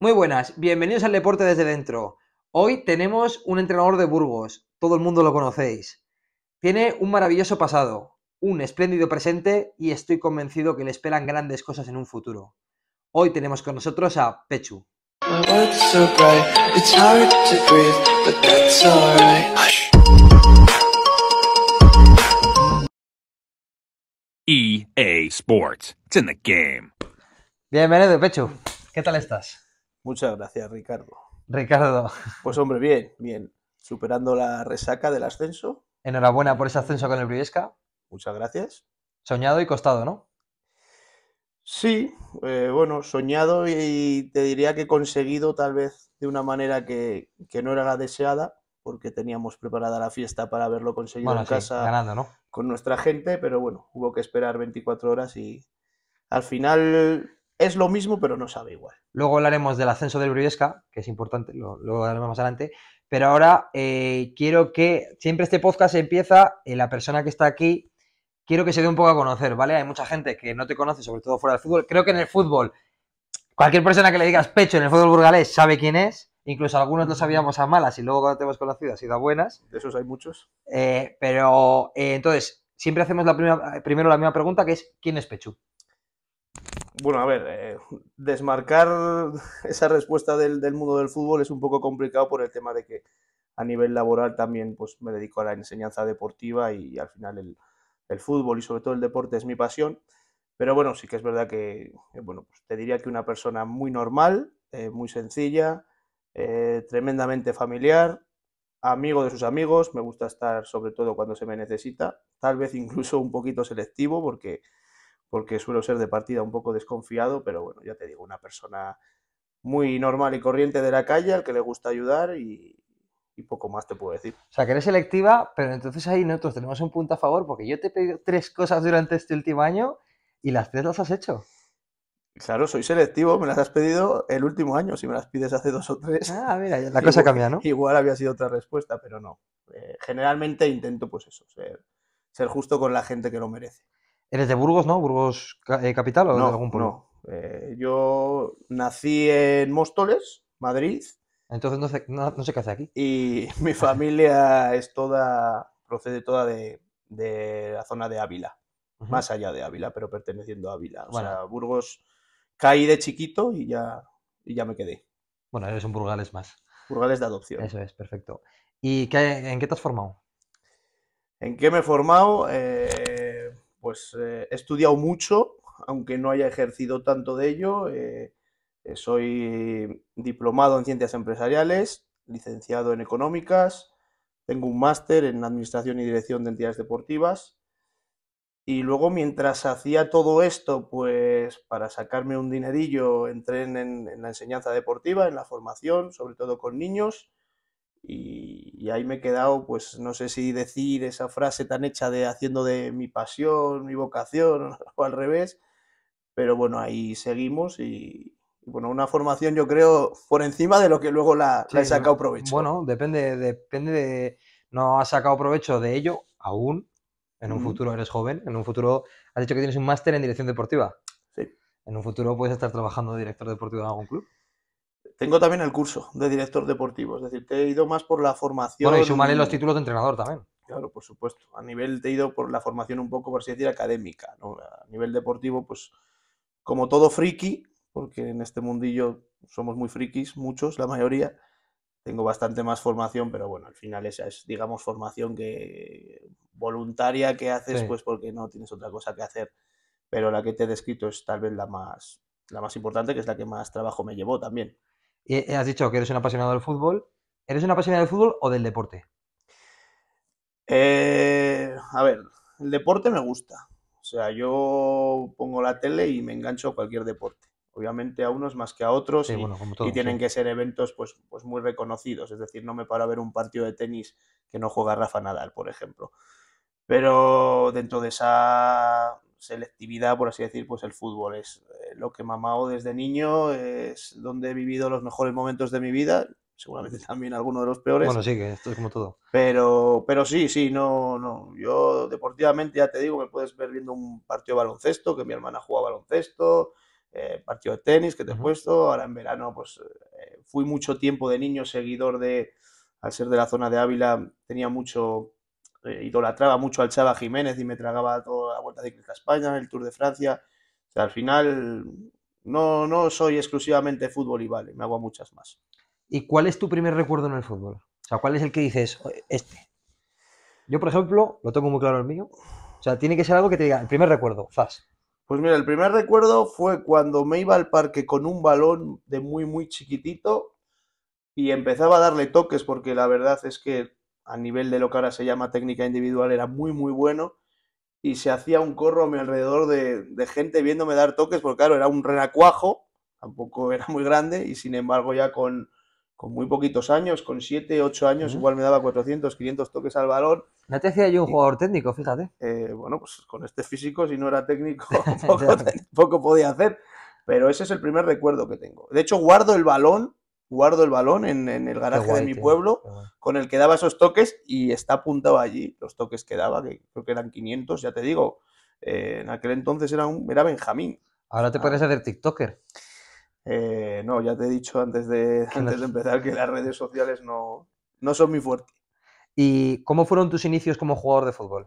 Muy buenas, bienvenidos al Deporte desde dentro. Hoy tenemos un entrenador de Burgos, todo el mundo lo conocéis. Tiene un maravilloso pasado, un espléndido presente y estoy convencido que le esperan grandes cosas en un futuro. Hoy tenemos con nosotros a Pechu. EA Sports, it's in the game. Bienvenido, Pechu. ¿Qué tal estás? Muchas gracias, Ricardo. Ricardo. Pues hombre, bien, bien. Superando la resaca del ascenso. Enhorabuena por ese ascenso con el Briesca. Muchas gracias. Soñado y costado, ¿no? Sí, eh, bueno, soñado y te diría que conseguido tal vez de una manera que, no era la deseada, porque teníamos preparada la fiesta para haberlo conseguido en casa con nuestra gente, pero bueno, hubo que esperar 24 horas y al final es lo mismo, pero no sabe igual. Luego hablaremos del ascenso del Brivesca, que es importante, lo, lo, hablaremos más adelante. Pero ahora eh, quiero que, siempre este podcast empieza, en la persona que está aquí, quiero que se dé un poco a conocer, ¿vale? Hay mucha gente que no te conoce, sobre todo fuera del fútbol. Creo que en el fútbol, cualquier persona que le digas pecho en el fútbol burgalés sabe quién es. Incluso algunos lo sabíamos a malas y luego cuando te hemos conocido ha sido buenas. De esos hay muchos. Eh, pero eh, entonces, siempre hacemos la primera, primero la misma pregunta que es, ¿quién es Pechu? Bueno, a ver, eh, desmarcar esa respuesta del, mundo del fútbol es un poco complicado por el tema de que a nivel laboral también pues, me dedico a la enseñanza deportiva y, al final el, fútbol y sobre todo el deporte es mi pasión. Pero bueno, sí que es verdad que, eh, bueno, pues, te diría que una persona muy normal, eh, muy sencilla, tremendamente familiar, amigo de sus amigos, me gusta estar sobre todo cuando se me necesita, tal vez incluso un poquito selectivo porque porque suelo ser de partida un poco desconfiado, pero bueno, ya te digo, una persona muy normal y corriente de la calle, al que le gusta ayudar y, poco más te puedo decir. O sea, que eres selectiva, pero entonces ahí nosotros tenemos un punto a favor porque yo te he pedido tres cosas durante este último año y las tres las has hecho. Claro, soy selectivo, me las has pedido el último año, si me las pides hace dos o tres. Ah, mira, la cosa cambia, ¿no? Igual había sido otra respuesta, pero no. Eh, generalmente intento pues eso, ser, ser justo con la gente que lo merece. ¿Eres de Burgos, no? ¿Burgos eh, capital o de algún pueblo? No. Eh, yo nací en Móstoles, Madrid. Entonces no sé, no, qué hace aquí. Y mi familia es toda, procede toda de, la zona de Ávila, más allá de Ávila, pero perteneciendo a Ávila. O sea, Burgos caí de chiquito y ya, ya me quedé. Bueno, eres un burgales más. Burgales de adopción. Eso es, perfecto. ¿Y qué, en qué te has formado? ¿En qué me he formado? Eh, pues eh, he estudiado mucho, aunque no haya ejercido tanto de ello. Eh, eh, soy diplomado en ciencias empresariales, licenciado en económicas, tengo un máster en administración y dirección de entidades deportivas. Y luego mientras hacía todo esto, pues para sacarme un dinerillo, entré en la enseñanza deportiva, en la formación, sobre todo con niños. Y, ahí me he quedado, pues no sé si decir esa frase tan hecha de haciendo de mi pasión, mi vocación o al revés, pero bueno, ahí seguimos y, bueno, una formación yo creo por encima de lo que luego la, he sacado provecho. Bueno, depende, depende de, no has sacado provecho de ello aún, en un futuro eres joven, en un futuro has dicho que tienes un máster en dirección deportiva. Sí. En un futuro puedes estar trabajando de director deportivo en algún club. Tengo también el curso de director deportivo, es decir, te he ido más por la formación. Bueno, y sumaré los títulos de entrenador también. Claro, por supuesto. A nivel te he ido por la formación un poco, por así decir, académica. A nivel deportivo, pues como todo friki, porque en este mundillo somos muy frikis, muchos, la mayoría, tengo bastante más formación, pero bueno, al final esa es, digamos, formación que voluntaria que haces, pues porque no tienes otra cosa que hacer. Pero la que te he descrito es tal vez la más, la más importante, que es la que más trabajo me llevó también. Y eh, has dicho que eres un apasionado del fútbol. ¿Eres un apasionado del fútbol o del deporte? Eh, a ver, el deporte me gusta. O sea, yo pongo la tele y me engancho a cualquier deporte. Obviamente a unos más que a otros y, tienen que ser eventos pues, pues muy reconocidos. Es decir, no me paro a ver un partido de tenis que no juega Rafa Nadal, por ejemplo. Pero dentro de esa selectividad, por así decir, pues el fútbol es eh, lo que he mamado desde niño, es donde he vivido los mejores momentos de mi vida, seguramente también alguno de los peores. Bueno, sí, que esto es como todo. Pero, pero sí, sí, no, no. Yo deportivamente, ya te digo, me puedes ver viendo un partido de baloncesto, que mi hermana juega baloncesto, eh, partido de tenis que te he puesto. Ahora en verano, pues eh, fui mucho tiempo de niño seguidor de, al ser de la zona de Ávila, tenía mucho eh, idolatraba mucho al Chava Jiménez y me tragaba toda la Vuelta de a España, el Tour de Francia. al final no, no soy exclusivamente fútbol y vale, me hago muchas más. ¿Y cuál es tu primer recuerdo en el fútbol? O sea, ¿cuál es el que dices, este? Yo, por ejemplo, lo tengo muy claro el mío. O sea, tiene que ser algo que te diga, el primer recuerdo, Faz. Pues mira, el primer recuerdo fue cuando me iba al parque con un balón de muy, muy chiquitito y empezaba a darle toques porque la verdad es que a nivel de lo que ahora se llama técnica individual, era muy, muy bueno. Y se hacía un corro a mi alrededor de, gente viéndome dar toques, porque claro, era un renacuajo, tampoco era muy grande, y sin embargo ya con, con muy poquitos años, con 7, 8 años, igual me daba 400, 500 toques al balón. No te hacía yo un jugador técnico, fíjate. Eh, bueno, pues con este físico, si no era técnico, poco, poco podía hacer. Pero ese es el primer recuerdo que tengo. De hecho, guardo el balón guardo el balón en, el garaje de mi pueblo, con el que daba esos toques y está apuntado allí los toques que daba, que creo que eran 500, ya te digo. Eh, en aquel entonces era, un, era Benjamín. Ahora te ah. puedes hacer TikToker. Eh, no, ya te he dicho antes de, empezar que las redes sociales no, no son muy fuertes. ¿Y cómo fueron tus inicios como jugador de fútbol?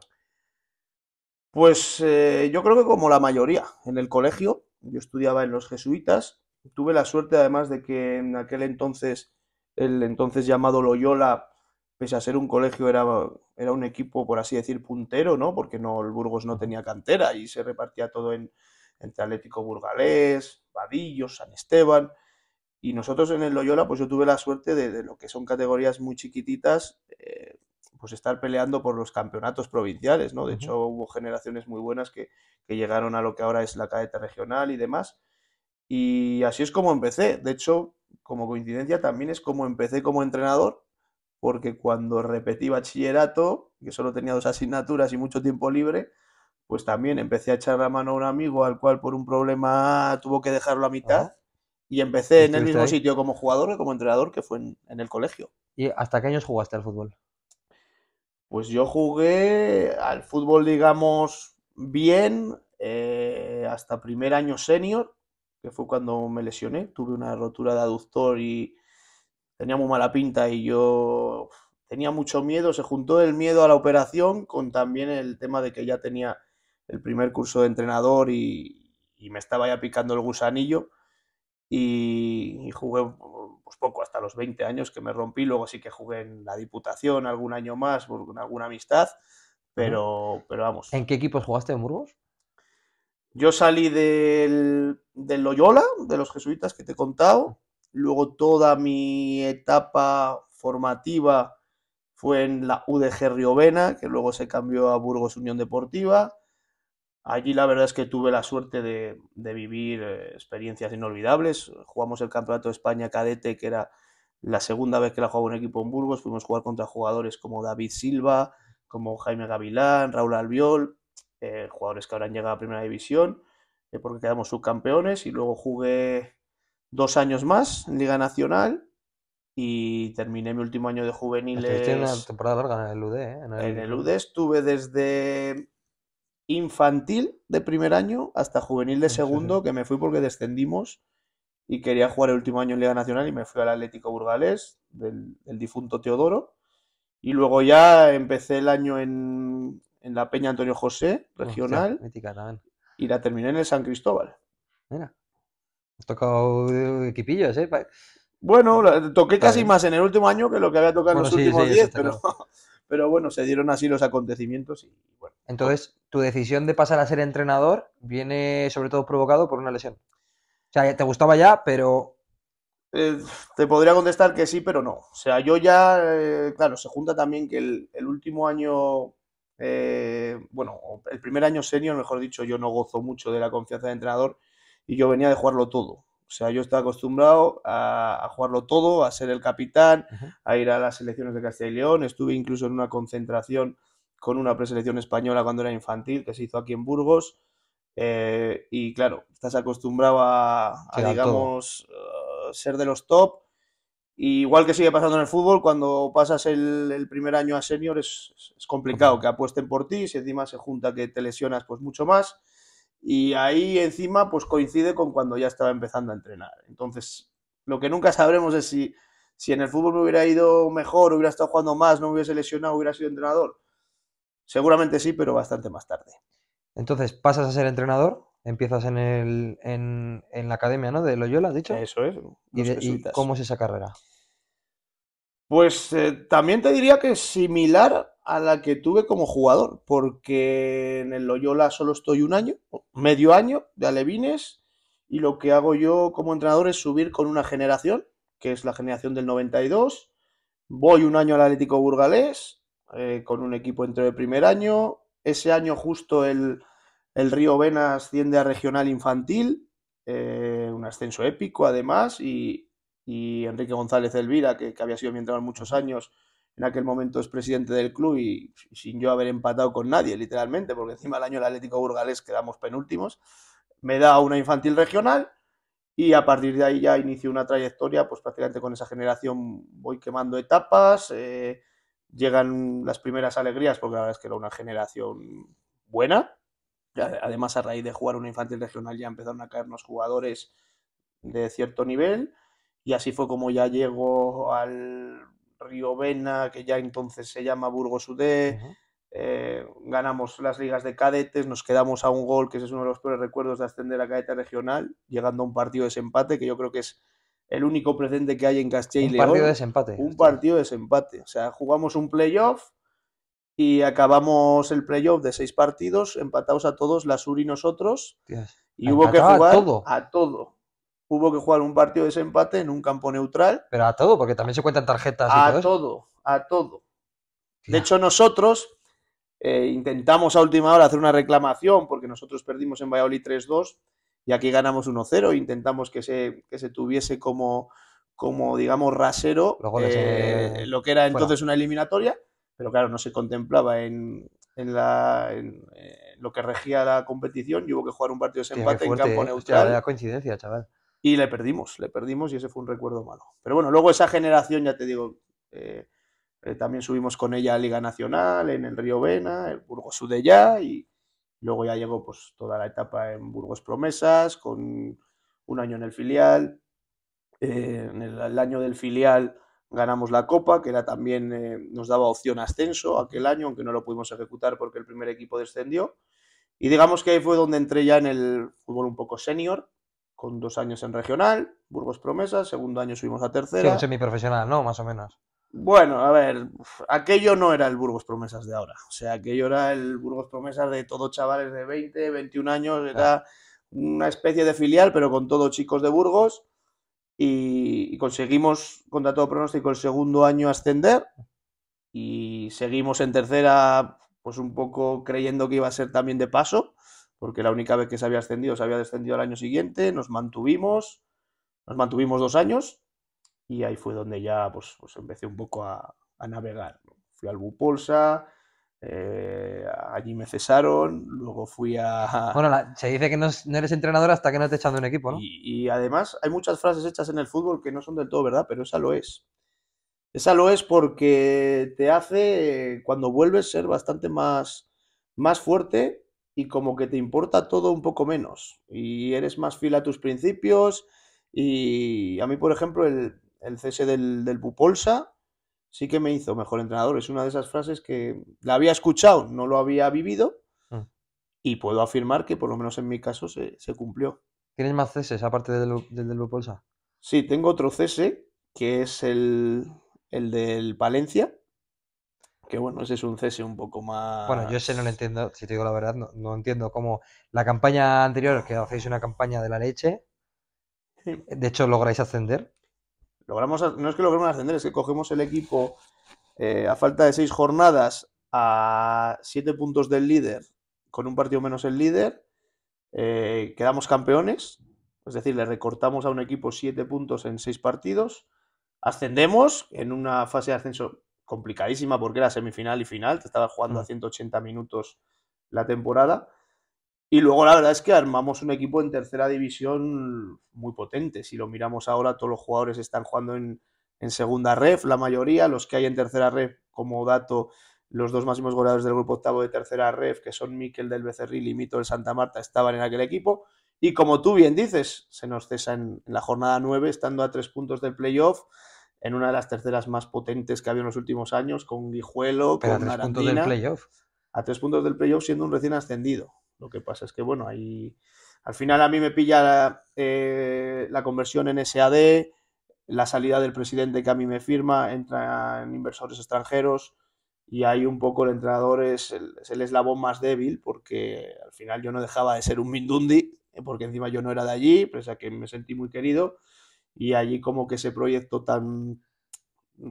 Pues eh, yo creo que como la mayoría, en el colegio, yo estudiaba en los jesuitas Tuve la suerte además de que en aquel entonces el entonces llamado Loyola, pese a ser un colegio, era, un equipo, por así decir, puntero, ¿no? Porque no, el Burgos no tenía cantera y se repartía todo en, entre Atlético Burgalés, Vadillo, San Esteban. Y nosotros en el Loyola, pues yo tuve la suerte de, lo que son categorías muy chiquititas, eh, pues estar peleando por los campeonatos provinciales, ¿no? De hecho, hubo generaciones muy buenas que, que, llegaron a lo que ahora es la cadeta regional y demás. Y así es como empecé. De hecho, como coincidencia, también es como empecé como entrenador, porque cuando repetí bachillerato, que solo tenía dos asignaturas y mucho tiempo libre, pues también empecé a echar la mano a un amigo al cual por un problema tuvo que dejarlo a mitad. Y empecé en el mismo sitio como jugador y como entrenador, que fue en, el colegio. ¿Y hasta qué años jugaste al fútbol? Pues yo jugué al fútbol, digamos, bien, eh, hasta primer año senior, que fue cuando me lesioné. Tuve una rotura de aductor y tenía muy mala pinta y yo tenía mucho miedo. Se juntó el miedo a la operación con también el tema de que ya tenía el primer curso de entrenador y, me estaba ya picando el gusanillo. Y, jugué pues poco, hasta los 20 años que me rompí. Luego sí que jugué en la Diputación algún año más, por alguna amistad. Pero, pero vamos. ¿En qué equipos jugaste en Burgos? Yo salí del, Loyola, de los jesuitas que te he contado. Luego toda mi etapa formativa fue en la UDG Riovena, que luego se cambió a Burgos Unión Deportiva. Allí la verdad es que tuve la suerte de, de vivir eh, experiencias inolvidables. Jugamos el Campeonato de España Cadete, que era la segunda vez que la jugaba un equipo en Burgos. Fuimos a jugar contra jugadores como David Silva, como Jaime Gavilán, Raúl Albiol. Eh, jugadores que habrán llegado a Primera División, eh, porque quedamos subcampeones y luego jugué dos años más en Liga Nacional y terminé mi último año de juveniles. en el UD. ¿eh? En, el... estuve desde infantil de primer año hasta juvenil de segundo, que me fui porque descendimos y quería jugar el último año en Liga Nacional y me fui al Atlético Burgalés del difunto Teodoro. Y luego ya empecé el año en, en la Peña Antonio José, regional. Y la terminé en el San Cristóbal. Mira. Has tocado equipillos, ¿eh? Bueno, toqué casi más en el último año que lo que había tocado en los últimos 10, pero, bueno, se dieron así los acontecimientos y Entonces, tu decisión de pasar a ser entrenador viene sobre todo provocado por una lesión. O sea, te gustaba ya, pero... Eh, te podría contestar que sí, pero no. O sea, yo ya, eh, claro, se junta también que el último año eh, bueno, el primer año senior, mejor dicho, yo no gozo mucho de la confianza de entrenador y yo venía de jugarlo todo. O sea, yo estaba acostumbrado a, jugarlo todo, a ser el capitán, a ir a las selecciones de Castilla y León. Estuve incluso en una concentración con una preselección española cuando era infantil, que se hizo aquí en Burgos. Eh, y claro, estás acostumbrado a, digamos, eh, ser de los top igual que sigue pasando en el fútbol, cuando pasas el, primer año a senior es, complicado que apuesten por ti, si encima se junta que te lesionas, pues mucho más. Y ahí encima pues coincide con cuando ya estaba empezando a entrenar. Entonces, lo que nunca sabremos es si, si en el fútbol me hubiera ido mejor, hubiera estado jugando más, no me hubiese lesionado, hubiera sido entrenador. Seguramente sí, pero bastante más tarde. Entonces, ¿pasas a ser entrenador? empiezas en, el, en, la academia, ¿no? De Loyola, has dicho. Eso es. ¿Y, cómo es esa carrera? Pues eh, también te diría que es similar a la que tuve como jugador, porque en el Loyola solo estoy un año, medio año de alevines, y lo que hago yo como entrenador es subir con una generación, que es la generación del 92. Voy un año al Atlético Burgalés, eh, con un equipo entre el primer año. Ese año justo el, el río Vena asciende a regional infantil, eh, un ascenso épico además, y, Enrique González Elvira, que, había sido mi entrenador muchos años, en aquel momento es presidente del club y sin yo haber empatado con nadie, literalmente, porque encima el año del Atlético Burgalés quedamos penúltimos, me da una infantil regional y a partir de ahí ya inicio una trayectoria, pues prácticamente con esa generación voy quemando etapas, eh, llegan las primeras alegrías, porque la verdad es que era una generación buena, Además, a raíz de jugar una infantil regional ya empezaron a caernos jugadores de cierto nivel y así fue como ya llegó al Río Vena, que ya entonces se llama Burgos UD. Eh, ganamos las ligas de cadetes, nos quedamos a un gol, que es uno de los peores recuerdos de ascender a cadeta regional, llegando a un partido de desempate, que yo creo que es el único presente que hay en Castilla y León. Un partido de desempate. Un partido de desempate. O sea, jugamos un playoff y acabamos el playoff de seis partidos, empatados a todos, la Sur y nosotros. Y hubo que jugar a todo. Hubo que jugar un partido de desempate en un campo neutral. Pero a todo, porque también se cuentan tarjetas. a todo, a todo. De hecho, nosotros eh, intentamos a última hora hacer una reclamación, porque nosotros perdimos en Valladolid 3-2 y aquí ganamos 1-0. E intentamos que se, se tuviese como, como, digamos, rasero eh, lo que era entonces una eliminatoria pero claro, no se contemplaba en, la, eh, lo que regía la competición y hubo que jugar un partido de empate en campo ¿eh? neutral. Eh, la coincidencia, chaval. Y le perdimos, le perdimos y ese fue un recuerdo malo. Pero bueno, luego esa generación, ya te digo, eh, también subimos con ella a Liga Nacional, en el Río Vena, el Burgos ya y luego ya llegó pues toda la etapa en Burgos Promesas, con un año en el filial. en el, año del filial ganamos la Copa, que era también eh, nos daba opción ascenso aquel año, aunque no lo pudimos ejecutar porque el primer equipo descendió. Y digamos que ahí fue donde entré ya en el fútbol un poco senior, con dos años en regional, Burgos Promesas, segundo año subimos a tercera. Sí, semiprofesional, ¿no? Más o menos. Bueno, a ver, aquello no era el Burgos Promesas de ahora. O sea, aquello era el Burgos Promesas de todos chavales de 20, 21 años, era una especie de filial, pero con todos chicos de Burgos y, conseguimos, contra todo pronóstico, el segundo año ascender y seguimos en tercera, pues un poco creyendo que iba a ser también de paso, porque la única vez que se había ascendido se había descendido al año siguiente, nos mantuvimos, nos mantuvimos dos años y ahí fue donde ya pues, pues empecé un poco a, a navegar. Fui al Bupolsa, eh, allí me cesaron, luego fui a... Bueno, se dice que no, no, eres entrenador hasta que no te echan de un equipo, ¿no? Y, además hay muchas frases hechas en el fútbol que no son del todo verdad, pero esa lo es. Esa lo es porque te hace, cuando vuelves, ser bastante más, más fuerte y como que te importa todo un poco menos. Y eres más fiel a tus principios. Y a mí, por ejemplo, el, cese del, del sí que me hizo mejor entrenador. Es una de esas frases que la había escuchado, no lo había vivido mm. y puedo afirmar que por lo menos en mi caso se, cumplió. ¿Tienes más ceses aparte del del, del Bolsa? Sí, tengo otro cese que es el, del Palencia. Que bueno, ese es un cese un poco más. Bueno, yo ese no lo entiendo, si te digo la verdad, no, entiendo cómo la campaña anterior, que hacéis una campaña de la leche, de hecho lográis ascender, no es que logremos ascender, es que cogemos el equipo eh, a falta de seis jornadas a siete puntos del líder, con un partido menos el líder, eh, quedamos campeones, es decir, le recortamos a un equipo siete puntos en seis partidos, ascendemos en una fase de ascenso complicadísima porque era semifinal y final, te estabas jugando a 180 mm. minutos la temporada y luego la verdad es que armamos un equipo en tercera división muy potente. Si lo miramos ahora, todos los jugadores están jugando en, segunda ref, la mayoría, los que hay en tercera ref, como dato, los dos máximos goleadores del grupo octavo de tercera ref, que son Miquel del Becerril y Mito del Santa Marta, estaban en aquel equipo. Y como tú bien dices, se nos cesa en, la jornada 9, estando a tres puntos del playoff, en una de las terceras más potentes que había en los últimos años, con Guijuelo, con a tres puntos del playoff. A tres puntos del playoff siendo un recién ascendido. Lo que pasa es que, bueno, ahí al final a mí me pilla eh, la conversión en SAD, la salida del presidente que a mí me firma, entra en inversores extranjeros y ahí un poco el entrenador es el, eslabón más débil porque al final yo no dejaba de ser un Mindundi, eh, porque encima yo no era de allí, pese a que me sentí muy querido y allí como que ese proyecto tan,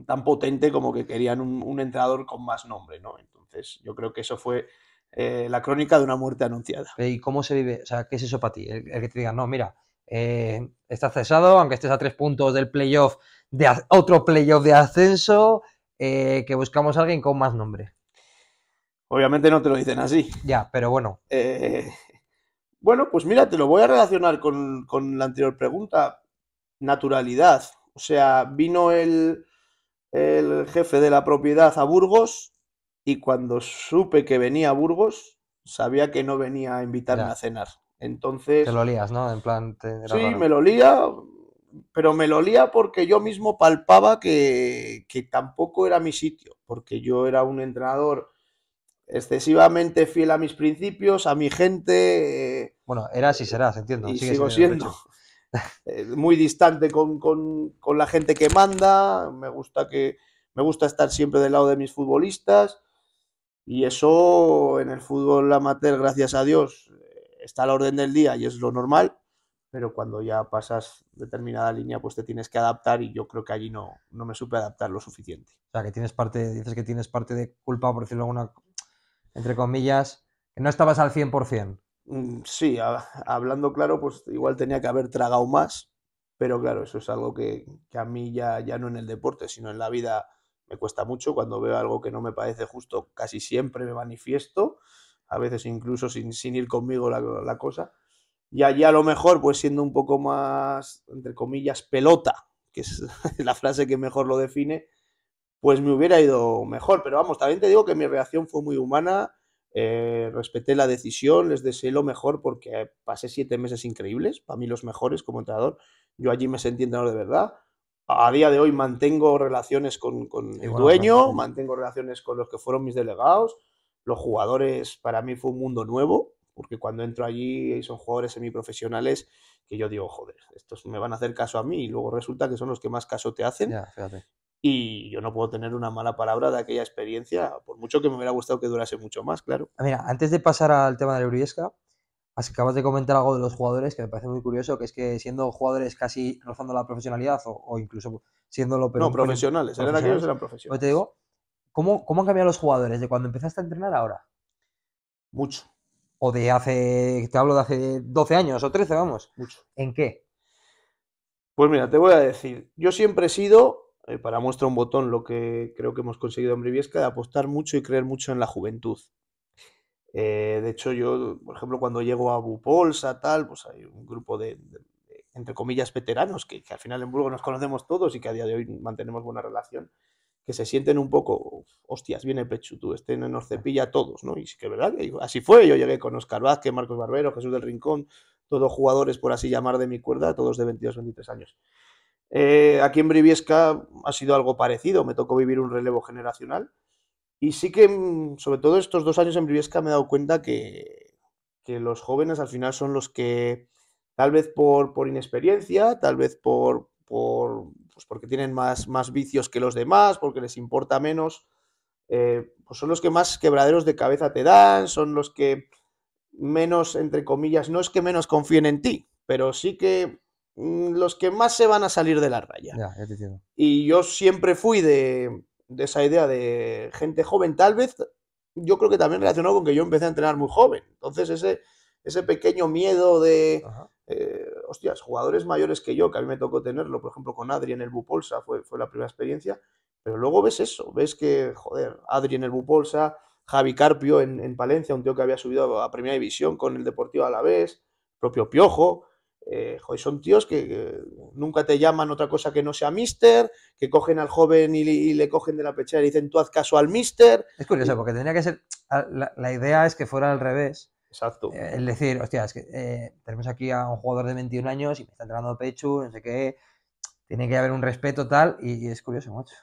tan potente como que querían un, un entrenador con más nombre, ¿no? Entonces yo creo que eso fue eh, la crónica de una muerte anunciada. Eh, ¿Y cómo se vive? O sea, ¿qué es eso para ti? El, que te diga no, mira, eh, Está cesado, aunque estés a tres puntos del playoff, de otro playoff de ascenso, que buscamos a alguien con más nombre. Obviamente no te lo dicen así. Ya, pero bueno. bueno, pues mira, te lo voy a relacionar con, la anterior pregunta. Naturalidad. O sea, vino el, el jefe de la propiedad a Burgos y cuando supe que venía a Burgos, sabía que no venía a invitarme a cenar. Entonces... Te lo lías, ¿no? En plan... sí, me lo lía, pero me lo lía porque yo mismo palpaba que, tampoco era mi sitio, porque yo era un entrenador excesivamente fiel a mis principios, a mi gente. Eh, bueno, era y será, entiendo. Y sigo siendo eh, muy distante con, con, la gente que manda. Me gusta que me gusta estar siempre del lado de mis futbolistas. Y eso en el fútbol amateur, gracias a Dios, está a la orden del día y es lo normal, pero cuando ya pasas determinada línea, pues te tienes que adaptar y yo creo que allí no, no me supe adaptar lo suficiente. O sea, que tienes parte, dices que tienes parte de culpa, por decirlo alguna, entre comillas, no estabas al 100%. Mm, sí, hablando claro, pues igual tenía que haber tragado más, pero claro, eso es algo que, que, a mí ya, ya no en el deporte, sino en la vida me cuesta mucho, cuando veo algo que no me parece justo, casi siempre me manifiesto, a veces incluso sin, ir conmigo la, la cosa. Y allí a lo mejor, pues siendo un poco más, entre comillas, pelota, que es la frase que mejor lo define, pues me hubiera ido mejor. Pero vamos, también te digo que mi reacción fue muy humana, eh, respeté la decisión, les deseé lo mejor porque pasé siete meses increíbles, para mí los mejores como entrenador. Yo allí me sentí entrenador de verdad a día de hoy mantengo relaciones con, el dueño, mantengo relaciones con los que fueron mis delegados, los jugadores, para mí fue un mundo nuevo, porque cuando entro allí son jugadores semiprofesionales que yo digo, joder, estos me van a hacer caso a mí y luego resulta que son los que más caso te hacen. Y yo no puedo tener una mala palabra de aquella experiencia, por mucho que me hubiera gustado que durase mucho más, claro. Ah, mira, antes de pasar al tema de la Euriesca, Acabas de comentar algo de los jugadores que me parece muy curioso, que es que siendo jugadores casi rozando la profesionalidad o, incluso incluso lo Pero no, profesionales, eran aquellos eran profesionales. Pues te digo, ¿cómo, han cambiado los jugadores de cuando empezaste a entrenar ahora? Mucho. O de hace, te hablo de hace 12 años o 13, vamos. Mucho. ¿En qué? Pues mira, te voy a decir, yo siempre he sido, eh, para muestra un botón, lo que creo que hemos conseguido en Briviesca, de apostar mucho y creer mucho en la juventud. Eh, de hecho, yo, por ejemplo, cuando llego a Bupolsa, tal, pues hay un grupo de, entre comillas, veteranos, que, al final en Burgos nos conocemos todos y que a día de hoy mantenemos buena relación, que se sienten un poco, hostias, viene Pechutú, estén en cepilla a todos, ¿no? Y sí que verdad, así fue, yo llegué con Oscar Vázquez, Marcos Barbero, Jesús del Rincón, todos jugadores, por así llamar, de mi cuerda, todos de 22, 23 años. Eh, aquí en Briviesca ha sido algo parecido, me tocó vivir un relevo generacional y sí que, mm, sobre todo estos dos años en Briviesca, me he dado cuenta que, los jóvenes al final son los que, tal vez por, por inexperiencia, tal vez por, por pues porque tienen más, más vicios que los demás, porque les importa menos, eh, pues son los que más quebraderos de cabeza te dan, son los que menos, entre comillas, no es que menos confíen en ti, pero sí que mm, los que más se van a salir de la raya. y yo siempre fui de, de esa idea de gente joven, tal vez yo creo que también relacionado con que yo empecé a entrenar muy joven. Entonces ese, ese pequeño miedo de, eh, hostias, jugadores mayores que yo, que a mí me tocó tenerlo, por ejemplo, con Adri en el Bupolsa, fue, fue la primera experiencia, pero luego ves eso, ves que, joder, Adri en el Bupolsa, Javi Carpio en, en Palencia, un tío que había subido a Primera División con el Deportivo Alavés, propio Piojo, eh, son tíos que, nunca te llaman otra cosa que no sea mister, que cogen al joven y, le cogen de la pechera y dicen tú haz caso al mister. Es curioso, porque tendría que ser. La, idea es que fuera al revés. Exacto. es eh, decir, hostia, es que eh, tenemos aquí a un jugador de 21 años y me está entrenando Pechu, no sé qué. Tiene que haber un respeto tal, y, y es curioso mucho.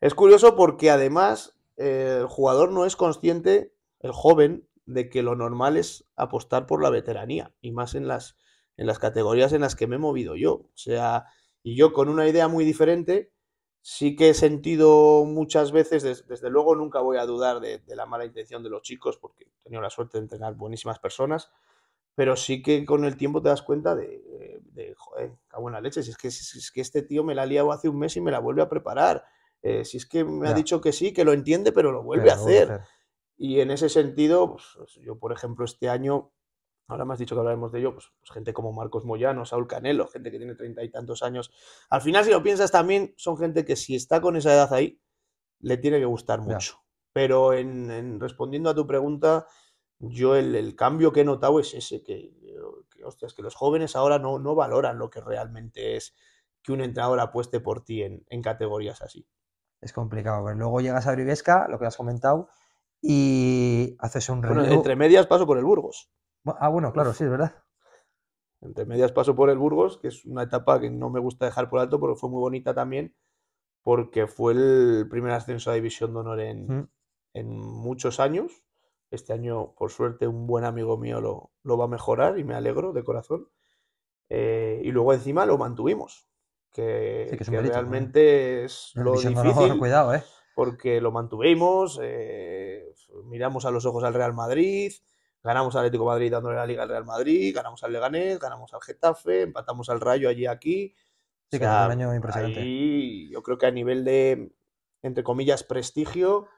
Es curioso porque además el jugador no es consciente, el joven, de que lo normal es apostar por la veteranía y más en las en las categorías en las que me he movido yo. O sea, y yo con una idea muy diferente, sí que he sentido muchas veces, desde luego nunca voy a dudar de, la mala intención de los chicos, porque he tenido la suerte de entrenar buenísimas personas, pero sí que con el tiempo te das cuenta de, de, joder, a buena leche, si es, que, si es que este tío me la ha liado hace un mes y me la vuelve a preparar, eh, si es que me ha dicho que sí, que lo entiende, pero lo vuelve a, hacer. a hacer. Y en ese sentido, pues, yo por ejemplo este año ahora me has dicho que hablaremos de ello, pues, pues, gente como Marcos Moyano, Saúl Canelo, gente que tiene treinta y tantos años. Al final, si lo piensas también, son gente que si está con esa edad ahí, le tiene que gustar mucho. Pero en, respondiendo a tu pregunta, yo el, cambio que he notado es ese, que, que los jóvenes ahora no, no valoran lo que realmente es que un entrenador apueste por ti en, categorías así. Es complicado. Pero luego llegas a Brivesca, lo que has comentado, y haces un reto. Bueno, entre medias paso por el Burgos. Ah, bueno, claro, sí, es verdad. Entre medias paso por el Burgos, que es una etapa que no me gusta dejar por alto, Pero fue muy bonita también, porque fue el primer ascenso a División de Honor en, mm. muchos años. Este año, por suerte, un buen amigo mío lo, va a mejorar y me alegro de corazón. Eh, y luego encima lo mantuvimos, que, realmente es lo difícil. cuidado, ¿eh? Porque lo mantuvimos, eh, miramos a los ojos al Real Madrid, Ganamos al Atlético Madrid dándole la liga al Real Madrid, ganamos al Leganés, ganamos al Getafe, empatamos al Rayo allí aquí. Sí, un año impresionante. Y yo creo que a nivel de, entre comillas, prestigio,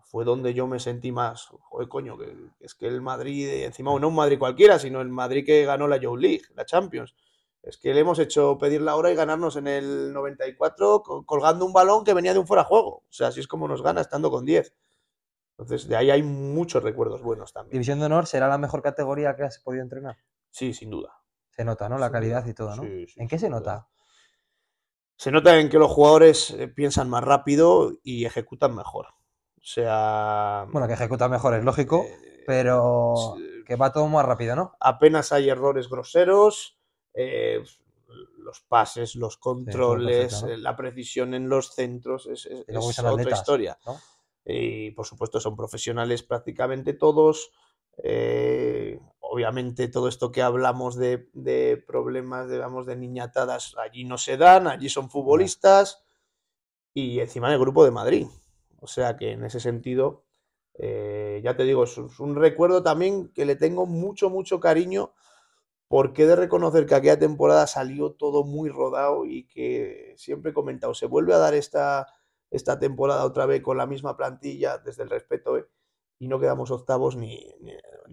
fue donde yo me sentí más, joder, coño, que, es que el Madrid, encima, no un Madrid cualquiera, sino el Madrid que ganó la Joe League, la Champions. Es que le hemos hecho pedir la hora y ganarnos en el 94 colgando un balón que venía de un fuera juego. O sea, así es como nos gana estando con 10. Entonces, de ahí hay muchos recuerdos buenos también. División de Honor será la mejor categoría que has podido entrenar. Sí, sin duda. Se nota, ¿no? La calidad y todo, ¿no? ¿En qué se nota? Se nota en que los jugadores eh, piensan más rápido y ejecutan mejor. O sea. Bueno, que ejecutan mejor es lógico, eh, pero eh, que va todo más rápido, ¿no? Apenas hay errores groseros. los pases, los controles, la precisión en los centros, es, otra historia. ¿no? y eh, por supuesto son profesionales prácticamente todos. Eh, obviamente todo esto que hablamos de, problemas, digamos, de niñatadas, allí no se dan, allí son futbolistas y encima en el grupo de Madrid. O sea que en ese sentido, eh, ya te digo, es un recuerdo también que le tengo mucho, mucho cariño porque he de reconocer que aquella temporada salió todo muy rodado y que siempre he comentado, se vuelve a dar esta esta temporada otra vez con la misma plantilla, desde el respeto, ¿eh? y no quedamos octavos ni,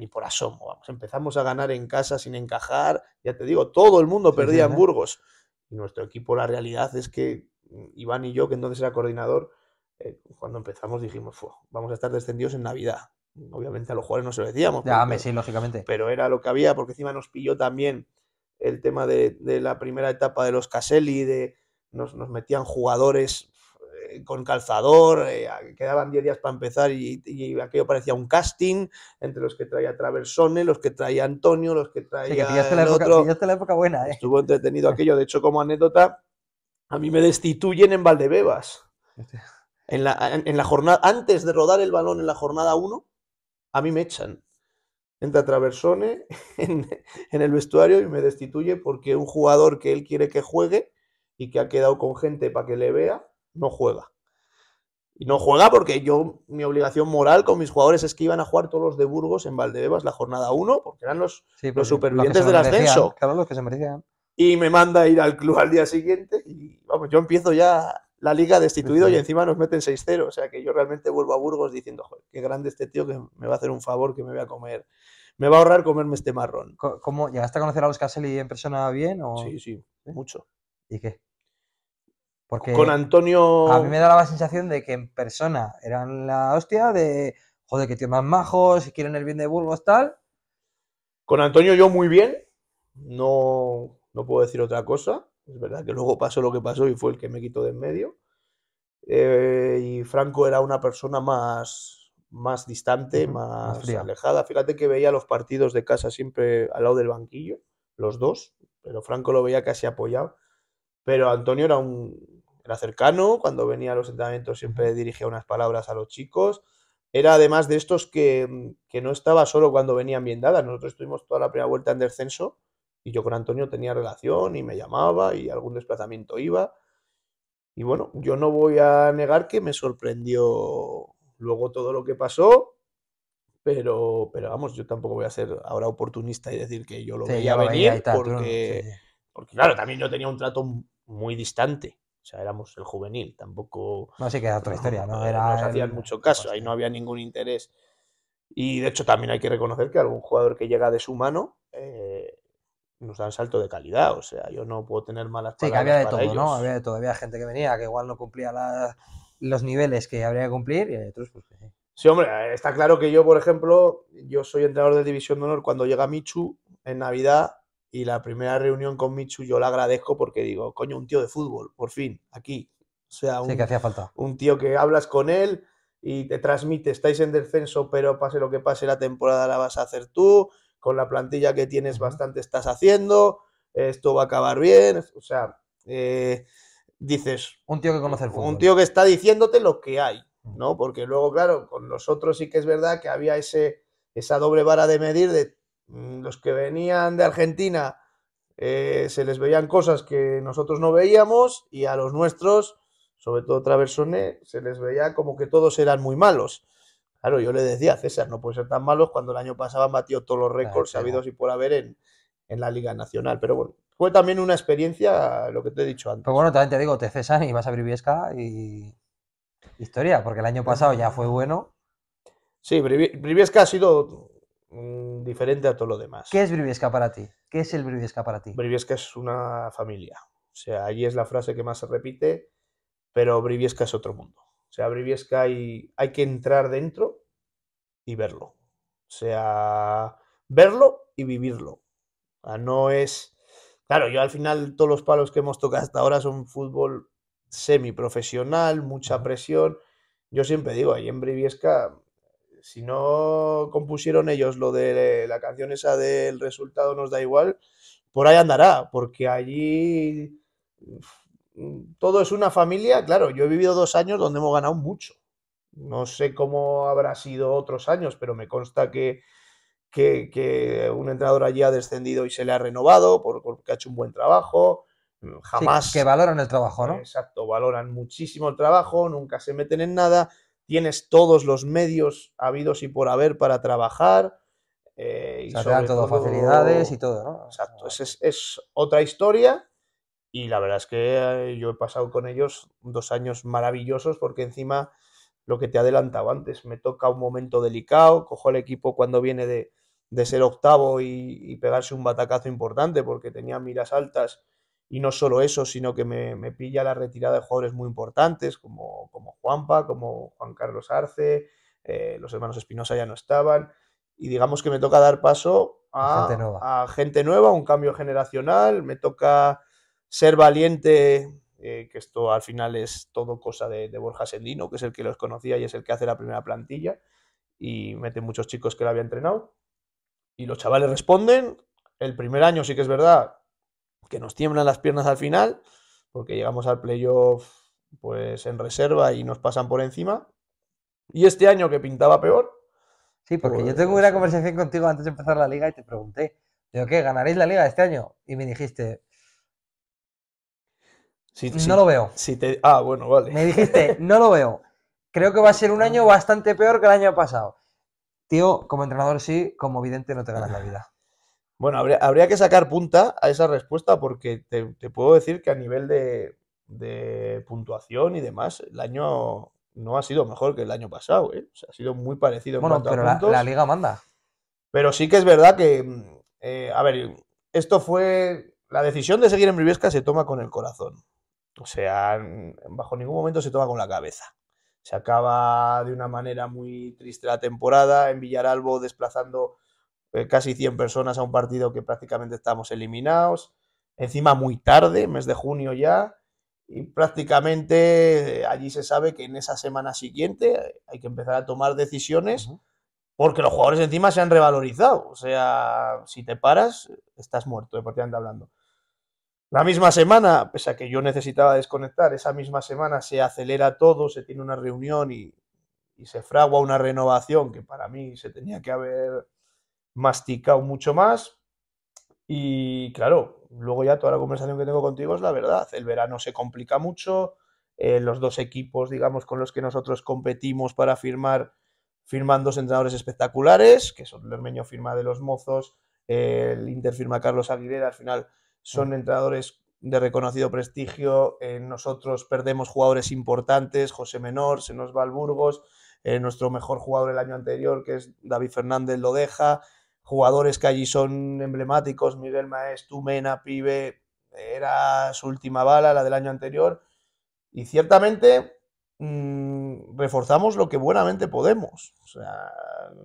por asomo. empezamos a ganar en casa sin encajar, ya te digo, todo el mundo perdía en ¿eh? Burgos. Y nuestro equipo, la realidad es que Iván y yo, que entonces era coordinador, eh, cuando empezamos dijimos, vamos a estar descendidos en Navidad. Obviamente a los jugadores no se lo decíamos. Ya, lógicamente. Pero era lo que había, porque encima nos pilló también el tema de, la primera etapa de los Caselli, de nos, nos metían jugadores eh, con calzador, eh, quedaban 10 días para empezar y, aquello parecía un casting entre los que traía Traversone, los que traía Antonio, los que traía. Sí, que el la otro. buena, ¿eh? Estuvo entretenido aquello. De hecho, como anécdota, a mí me destituyen en Valdebebas. En la, en, la jornada, antes de rodar el balón en la jornada 1, a mí me echan entra Traversone en, en, el vestuario y me destituye porque un jugador que él quiere que juegue y que ha quedado con gente para que le vea, no juega. Y no juega porque yo, mi obligación moral con mis jugadores es que iban a jugar todos los de Burgos en Valdebebas la jornada 1, porque eran los, los pues supervivientes del ascenso. los que Y me manda a ir al club al día siguiente y vamos, yo empiezo ya la liga destituido y encima nos meten 6-0. O sea que yo realmente vuelvo a Burgos diciendo, joder, qué grande este tío que me va a hacer un favor que me va a comer. Me va a ahorrar comerme este marrón. ¿Cómo, ¿Llegaste a conocer a los Caselli en persona bien? Sí, sí, mucho. ¿Y qué? Porque con Antonio. A mí me daba la sensación de que en persona eran la hostia de. Joder, que tío más majo si quieren el bien de Burgos, tal. Con Antonio yo muy bien. No, no puedo decir otra cosa. Es verdad que luego pasó lo que pasó y fue el que me quitó de en medio. Eh, y Franco era una persona más, más distante, más, más alejada. Fíjate que veía los partidos de casa siempre al lado del banquillo, los dos, pero Franco lo veía casi apoyado. Pero Antonio era un, era cercano, cuando venía a los entrenamientos siempre dirigía unas palabras a los chicos. Era además de estos que, mm, no estaba solo cuando venían bien dadas. Nosotros estuvimos toda la primera vuelta en descenso y yo con Antonio tenía relación y me llamaba y algún desplazamiento iba. Y bueno, yo no voy a negar que me sorprendió luego todo lo que pasó, pero, pero vamos, yo tampoco voy a ser ahora oportunista y decir que yo lo veía venir, porque, porque claro, también yo tenía un trato muy distante o sea, éramos el juvenil, tampoco. No, sí que era otra historia, ¿no? Era nos hacían mucho caso, ahí no había ningún interés. Y de hecho, también hay que reconocer que algún jugador que llega de su mano eh, nos da un salto de calidad. O sea, yo no puedo tener malas Sí, que había de todo, ¿no? Había de todo. Había gente que venía que igual no cumplía los niveles que habría que cumplir y otros, pues sí. Sí, hombre, está claro que yo, por ejemplo, yo soy entrenador de División de Honor. Cuando llega Michu en Navidad, y la primera reunión con Michu yo la agradezco porque digo, coño, un tío de fútbol, por fin, aquí. O sea, un, falta. un tío que hablas con él y te transmite, estáis en descenso, pero pase lo que pase, la temporada la vas a hacer tú, con la plantilla que tienes bastante estás haciendo, esto va a acabar bien, o sea, eh, dices... Un tío que conoce el fútbol. Un tío que está diciéndote lo que hay, ¿no? Porque luego, claro, con nosotros sí que es verdad que había ese, esa doble vara de medir de Mm, los que venían de Argentina eh, se les veían cosas que nosotros no veíamos y a los nuestros, sobre todo Traversone, se les veía como que todos eran muy malos. Claro, yo le decía a César, no puede ser tan malos cuando el año pasado han batido todos los récords sabidos y por haber en, la Liga Nacional. Pero bueno, fue también una experiencia, lo que te he dicho antes. Pero pues bueno, también te digo, te César y vas a Briviesca y historia, porque el año pasado ya fue bueno. Sí, Briviesca ha sido mm, diferente a todo lo demás. ¿Qué es Briviesca para ti? ¿Qué es el Briviesca para ti? Briviesca es una familia. O sea, allí es la frase que más se repite, pero Briviesca es otro mundo. O sea, Briviesca hay, hay que entrar dentro y verlo. O sea, verlo y vivirlo. no es... Claro, yo al final todos los palos que hemos tocado hasta ahora son fútbol semiprofesional, mucha presión. Yo siempre digo, ahí en Briviesca si no compusieron ellos lo de la canción esa del resultado nos da igual, por ahí andará, porque allí mm, todo es una familia. Claro, yo he vivido dos años donde hemos ganado mucho. No sé cómo habrá sido otros años, pero me consta que, un entrenador allí ha descendido y se le ha renovado porque ha hecho un buen trabajo. Mm, jamás. que valoran el trabajo, ¿no? Exacto, valoran muchísimo el trabajo, nunca se meten en nada tienes todos los medios habidos y por haber para trabajar. Eh, y dan todas las facilidades y todo, ¿no? Exacto, es, otra historia y la verdad es que eh, yo he pasado con ellos dos años maravillosos porque encima lo que te adelantaba antes, me toca un momento delicado, cojo al equipo cuando viene de, ser octavo y, pegarse un batacazo importante porque tenía miras altas y no solo eso, sino que me, me pilla la retirada de jugadores muy importantes como, como Juanpa, como Juan Carlos Arce, eh, los hermanos Espinosa ya no estaban. Y digamos que me toca dar paso a gente, nueva. un cambio generacional, me toca ser valiente eh, que esto al final es todo cosa de, de, Borja Sendino, que es el que los conocía y es el que hace la primera plantilla y mete muchos chicos que la había entrenado. Y los chavales responden. El primer año sí que es verdad que nos tiemblan las piernas al final, porque llegamos al playoff pues en reserva y nos pasan por encima. Y este año que pintaba peor. Sí, porque yo tengo pues, una conversación contigo antes de empezar la liga y te pregunté, ¿de qué? ¿Ganaréis la liga este año? Y me dijiste, si, no lo veo. Si te, ah, bueno, vale. Me dijiste, no lo veo. Creo que va a ser un año bastante peor que el año pasado. Tío, como entrenador sí, como vidente no te ganas la vida. Bueno, habría, que sacar punta a esa respuesta porque te, puedo decir que a nivel de, puntuación y demás, el año no ha sido mejor que el año pasado. ¿eh? ha sido muy parecido. En bueno, cuanto pero la, la, liga manda. Pero sí que es verdad que, mm, eh, a ver, esto fue... La decisión de seguir en Briviesca se toma con el corazón. O sea, mm, bajo ningún momento se toma con la cabeza. Se acaba de una manera muy triste la temporada en Villaralbo desplazando eh, casi 100 personas a un partido que prácticamente estamos eliminados, encima muy tarde, mes de junio ya, y prácticamente eh, allí se sabe que en esa semana siguiente eh, hay que empezar a tomar decisiones porque los jugadores encima se han revalorizado, o sea, si te paras, estás muerto, anda hablando. La misma semana, pese a que yo necesitaba desconectar, esa misma semana se acelera todo, se tiene una reunión y se fragua una renovación que para mí se tenía que haber masticado mucho más. Y claro, luego ya toda la conversación que tengo contigo es la verdad. El verano se complica mucho. Eh, los dos equipos, digamos, con los que nosotros competimos para firmar, firman dos entrenadores espectaculares, que son Lermeño firma de los mozos, eh, el Inter firma Carlos Aguilera, al final son mm. entrenadores de reconocido prestigio, eh, nosotros perdemos jugadores importantes, José Menor, se nos va al Burgos, nuestro mejor jugador el año anterior, que es David Fernández, lo deja, jugadores que allí son emblemáticos, Miguel Maestú, Mena, Pibe, era su última bala, la del año anterior, y ciertamente mm, reforzamos lo que buenamente podemos. O sea,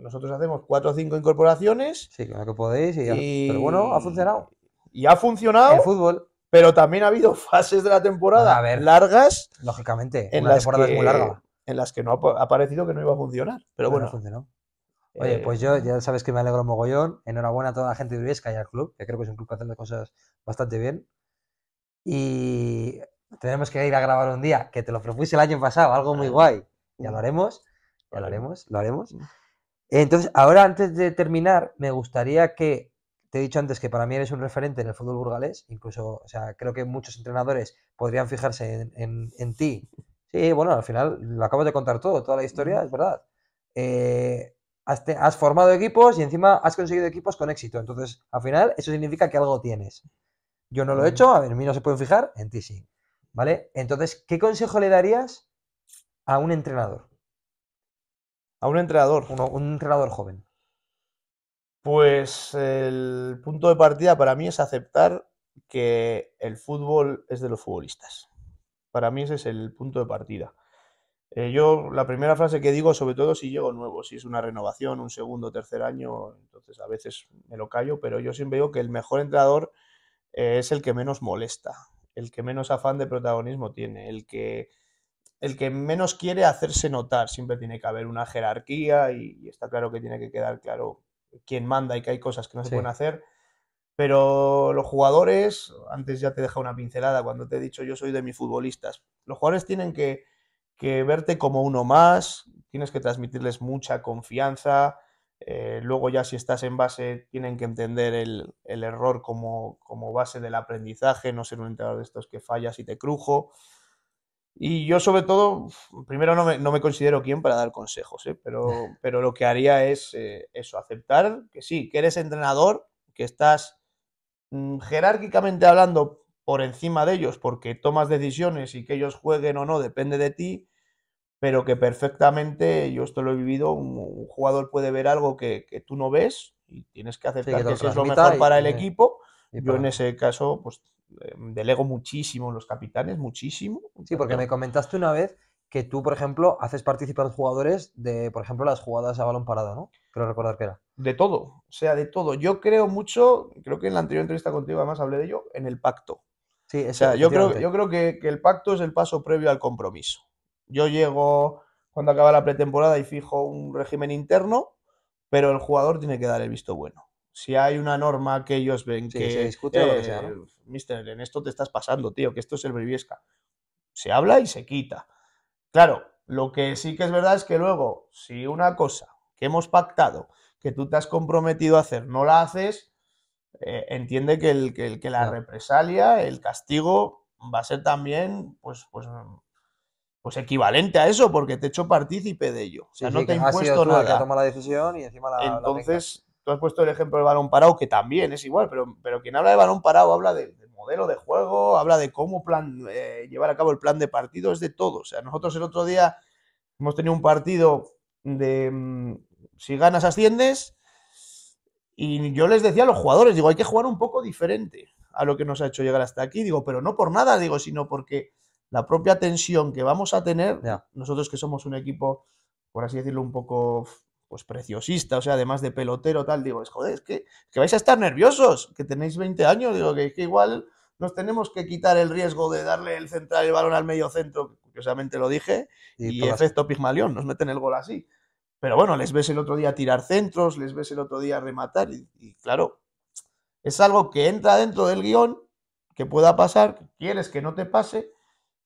nosotros hacemos cuatro o cinco incorporaciones. Sí, lo que podéis, pero bueno, ha funcionado. Y ha funcionado. En fútbol. Pero también ha habido fases de la temporada largas. Lógicamente, en las temporada que, En las que no ha parecido que no iba a funcionar. Pero, bueno, funcionó. Oye, pues eh, yo ya sabes que me alegro mogollón. Enhorabuena a toda la gente de Uriesca y al club, que creo que es un club que hace las cosas bastante bien. Y tenemos que ir a grabar un día, que te lo propuse el año pasado, algo muy guay. Ya lo haremos, ya lo haremos, lo haremos. Entonces, ahora antes de terminar, me gustaría que, te he dicho antes que para mí eres un referente en el fútbol burgalés, incluso, o sea, creo que muchos entrenadores podrían fijarse en, en, ti. Sí, bueno, al final lo acabo de contar todo, toda la historia, es verdad. Eh, has, formado equipos y encima has conseguido equipos con éxito. Entonces, al final, eso significa que algo tienes. Yo no lo he hecho, a ver, mí no se pueden fijar, en ti sí. ¿Vale? Entonces, ¿qué consejo le darías a un entrenador? A un entrenador. un entrenador joven. Pues el punto de partida para mí es aceptar que el fútbol es de los futbolistas. Para mí ese es el punto de partida. Eh, yo la primera frase que digo, sobre todo si llego nuevo, si es una renovación, un segundo, tercer año, entonces a veces me lo callo, pero yo siempre digo que el mejor entrenador eh, es el que menos molesta, el que menos afán de protagonismo tiene, el que, el que menos quiere hacerse notar. Siempre tiene que haber una jerarquía y, está claro que tiene que quedar claro quién manda y que hay cosas que no se pueden hacer. Pero los jugadores, antes ya te he dejado una pincelada cuando te he dicho yo soy de mis futbolistas, los jugadores tienen que que verte como uno más, tienes que transmitirles mucha confianza, eh, luego ya si estás en base tienen que entender el, error como, como, base del aprendizaje, no ser un entrenador de estos que fallas y te crujo. Y yo sobre todo, primero no me, considero quien para dar consejos, ¿eh? pero, pero lo que haría es eh, eso, aceptar que sí, que eres entrenador, que estás mm, jerárquicamente hablando por encima de ellos porque tomas decisiones y que ellos jueguen o no depende de ti, pero que perfectamente, yo esto lo he vivido, un, jugador puede ver algo que, tú no ves y tienes que aceptar que, es lo mejor para el equipo. yo en ese caso, pues em, delego muchísimo los capitanes, muchísimo. Sí, porque me comentaste una vez que tú, por ejemplo, haces participar los jugadores de, por ejemplo, las jugadas a balón parado, ¿no? Creo recordar que era. De todo, o sea, de todo. Yo creo mucho, creo que en la anterior entrevista contigo además hablé de ello, en el pacto. Sí, o sea, yo creo, yo creo que, el pacto es el paso previo al compromiso. Yo llego cuando acaba la pretemporada y fijo un régimen interno, pero el jugador tiene que dar el visto bueno. Si hay una norma que ellos ven que se discute eh, Mister, en esto te estás pasando, tío, que esto es el briviesca. Se habla y se quita. Claro, lo que sí que es verdad es que luego, si una cosa que hemos pactado, que tú te has comprometido a hacer, no la haces, eh, entiende que, el, que, la represalia, el castigo, va a ser también, pues, pues, pues equivalente a eso, porque te he hecho partícipe de ello. O sea, no te he impuesto nada. la decisión y Entonces, tú has puesto el ejemplo del balón parado, que también es igual, pero, pero quien habla de balón parado habla del modelo de juego, habla de cómo plan, eh, llevar a cabo el plan de partido, es de todo. O sea, nosotros el otro día hemos tenido un partido de mm, si ganas asciendes y yo les decía a los jugadores, digo, hay que jugar un poco diferente a lo que nos ha hecho llegar hasta aquí, digo, pero no por nada, digo, sino porque la propia tensión que vamos a tener, nosotros que somos un equipo, por así decirlo, un poco pues preciosista, o sea, además de pelotero, tal, digo, es joder, es que, que vais a estar nerviosos, que tenéis 20 años, digo, que, que igual nos tenemos que quitar el riesgo de darle el central el balón al medio centro, curiosamente lo dije, y, y efecto Pigmalión, nos meten el gol así. Pero bueno, les ves el otro día tirar centros, les ves el otro día rematar y, claro, es algo que entra dentro del guión, que pueda pasar, que quieres que no te pase,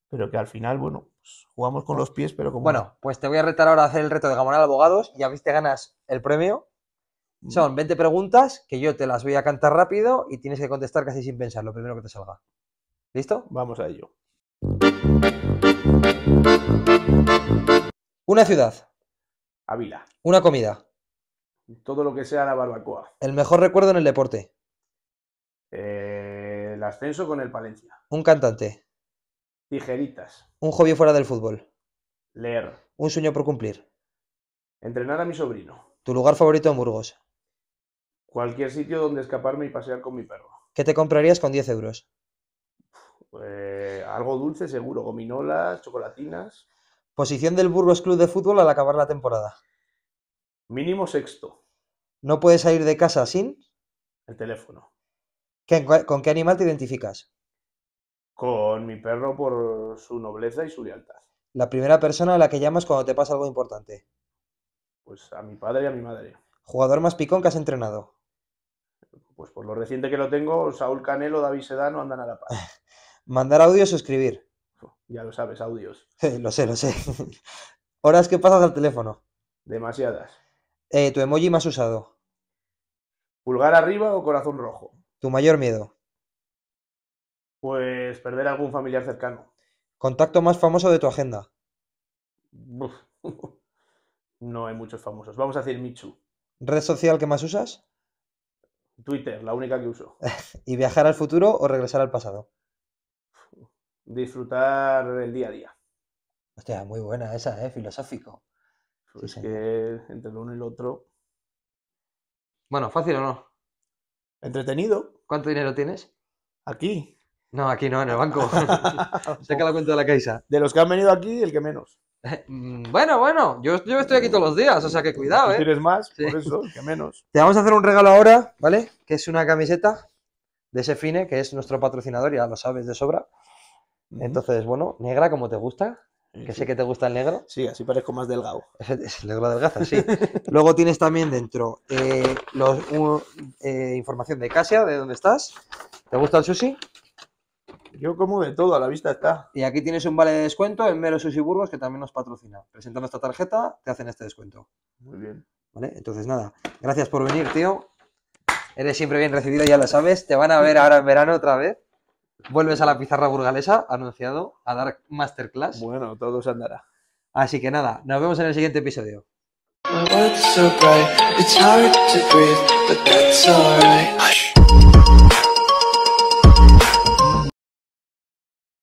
pero que al final, bueno, pues, jugamos con los pies, pero como... Bueno, pues te voy a retar ahora a hacer el reto de Gamonal Abogados y a ver ganas el premio. Mm. Son 20 preguntas que yo te las voy a cantar rápido y tienes que contestar casi sin pensar, lo primero que te salga. ¿Listo? Vamos a ello. Una ciudad. Ávila. Una comida. Todo lo que sea la barbacoa. El mejor recuerdo en el deporte. Eh, el ascenso con el Palencia. Un cantante. Tijeritas. Un hobby fuera del fútbol. Leer. Un sueño por cumplir. Entrenar a mi sobrino. Tu lugar favorito en Burgos. Cualquier sitio donde escaparme y pasear con mi perro. ¿Qué te comprarías con 10 euros? Eh, algo dulce, seguro. Gominolas, chocolatinas. Posición del Burgos Club de Fútbol al acabar la temporada. Mínimo sexto. No puedes salir de casa sin... El teléfono. ¿Con qué animal te identificas? Con mi perro por su nobleza y su lealtad. La primera persona a la que llamas cuando te pasa algo importante. Pues a mi padre y a mi madre. ¿Jugador más picón que has entrenado? Pues por lo reciente que lo tengo, Saúl Canelo, David Sedano andan a la paz. ¿Mandar audios o escribir? Ya lo sabes, audios. lo sé, lo sé. Horas que pasas al teléfono. Demasiadas. Eh, tu emoji más usado. ¿Pulgar arriba o corazón rojo? ¿Tu mayor miedo? Pues perder a algún familiar cercano. ¿Contacto más famoso de tu agenda? No hay muchos famosos. Vamos a decir Michu. ¿Red social que más usas? Twitter, la única que uso. ¿Y viajar al futuro o regresar al pasado? disfrutar el día a día. Hostia, muy buena esa, ¿eh? Filosófico. es que entre el uno y el otro. Bueno, fácil o no. Entretenido. ¿Cuánto dinero tienes? Aquí. No, aquí no, en el banco. Saca la cuenta de la Caixa. De los que han venido aquí, el que menos. Mm, bueno, bueno, yo, yo estoy aquí todos los días, o sea que cuidado, ¿eh? Tienes más, por eso, que menos. Te vamos a hacer un regalo ahora, ¿vale? Que es una camiseta de ese Fine, que es nuestro patrocinador, ya lo sabes de sobra. Entonces, bueno, negra como te gusta, que sé que te gusta el negro. Sí, así parezco más delgado. Es el negro sí. Luego tienes también dentro eh, eh, información de Casia, de dónde estás. ¿Te gusta el sushi? Yo como de todo, a la vista está. Y aquí tienes un vale de descuento en Mero Sushi Burgos que también nos patrocina. Presentando esta tarjeta, te hacen este descuento. Muy bien. ¿Vale? Entonces nada, gracias por venir, tío. Eres siempre bien recibido, ya lo sabes. Te van a ver ahora en verano otra vez. Vuelves a la pizarra burgalesa, anunciado, a dar masterclass. Bueno, todo se andará. Así que nada, nos vemos en el siguiente episodio.